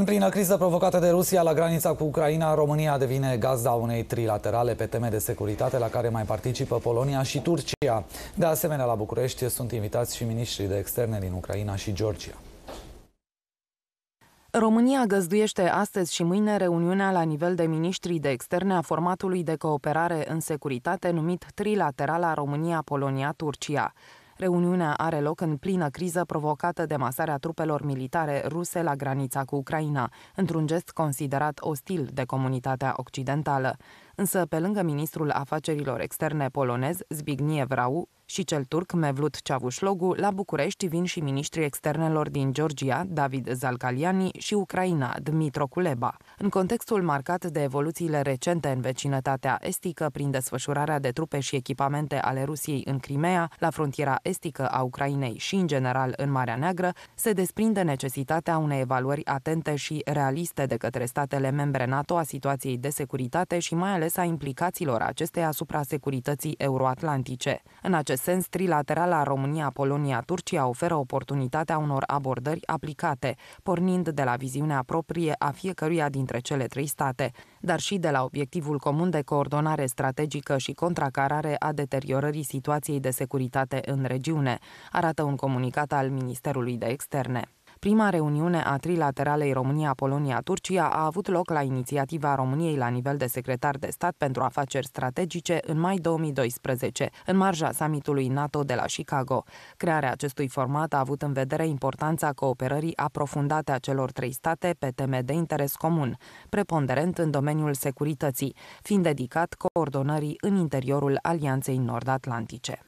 În plină criză provocată de Rusia la granița cu Ucraina, România devine gazda unei trilaterale pe teme de securitate la care mai participă Polonia și Turcia. De asemenea, la București sunt invitați și miniștrii de externe din Ucraina și Georgia. România găzduiește astăzi și mâine reuniunea la nivel de miniștri de externe a formatului de cooperare în securitate numit Trilaterala România-Polonia-Turcia. Reuniunea are loc în plină criză provocată de masarea trupelor militare ruse la granița cu Ucraina, într-un gest considerat ostil de comunitatea occidentală însă pe lângă ministrul afacerilor externe polonez Zbigniew Rau și cel turc Mevlut Ceavușlogu, la București vin și ministrii externelor din Georgia, David Zalcaliani și Ucraina, Dmitro Kuleba. În contextul marcat de evoluțiile recente în vecinătatea estică, prin desfășurarea de trupe și echipamente ale Rusiei în Crimea, la frontiera estică a Ucrainei și, în general, în Marea Neagră, se desprinde necesitatea unei evaluări atente și realiste de către statele membre NATO a situației de securitate și mai ales înțeles a implicațiilor acesteia asupra securității euroatlantice. În acest sens, trilaterala România-Polonia-Turcia oferă oportunitatea unor abordări aplicate, pornind de la viziunea proprie a fiecăruia dintre cele trei state, dar și de la obiectivul comun de coordonare strategică și contracarare a deteriorării situației de securitate în regiune, arată un comunicat al Ministerului de Externe. Prima reuniune a trilateralei România-Polonia-Turcia a avut loc la inițiativa României la nivel de secretar de stat pentru afaceri strategice în mai 2012, în marja summitului NATO de la Chicago. Crearea acestui format a avut în vedere importanța cooperării aprofundate a celor trei state pe teme de interes comun, preponderent în domeniul securității, fiind dedicat coordonării în interiorul Alianței Nord-Atlantice.